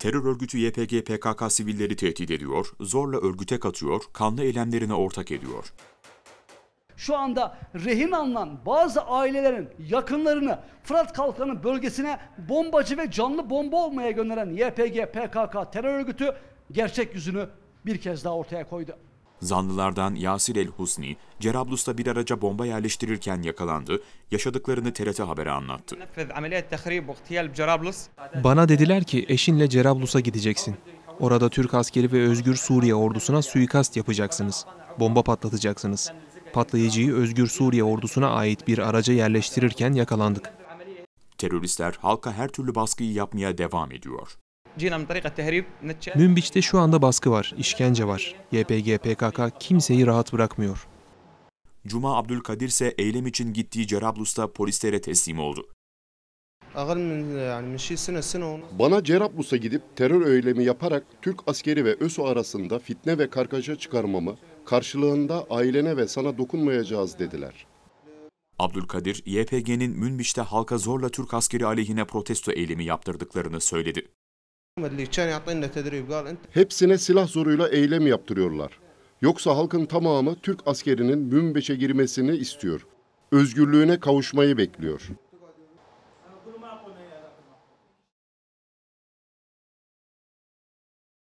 Terör örgütü YPG PKK sivilleri tehdit ediyor, zorla örgüte katıyor, kanlı eylemlerine ortak ediyor. Şu anda rehin alınan bazı ailelerin yakınlarını Fırat Kalkanı bölgesine bombacı ve canlı bomba olmaya gönderen YPG PKK terör örgütü gerçek yüzünü bir kez daha ortaya koydu. Zanlılardan Yasir el-Husni, Cerablus'ta bir araca bomba yerleştirirken yakalandı, yaşadıklarını TRT Haber'e anlattı. Bana dediler ki eşinle Cerablus'a gideceksin. Orada Türk askeri ve Özgür Suriye ordusuna suikast yapacaksınız. Bomba patlatacaksınız. Patlayıcıyı Özgür Suriye ordusuna ait bir araca yerleştirirken yakalandık. Teröristler halka her türlü baskıyı yapmaya devam ediyor. Münbiç'te şu anda baskı var, işkence var. YPG, PKK kimseyi rahat bırakmıyor. Cuma Abdülkadir ise eylem için gittiği Cerablus'ta polislere teslim oldu. Şey Bana Cerablus'a gidip terör eylemi yaparak Türk askeri ve ÖSO arasında fitne ve kargaşa çıkarmamı, karşılığında ailene ve sana dokunmayacağız dediler. Abdülkadir, YPG'nin Münbiç'te halka zorla Türk askeri aleyhine protesto eylemi yaptırdıklarını söyledi. Hepsine silah zoruyla eylem yaptırıyorlar. Yoksa halkın tamamı Türk askerinin Münbeş'e girmesini istiyor. Özgürlüğüne kavuşmayı bekliyor.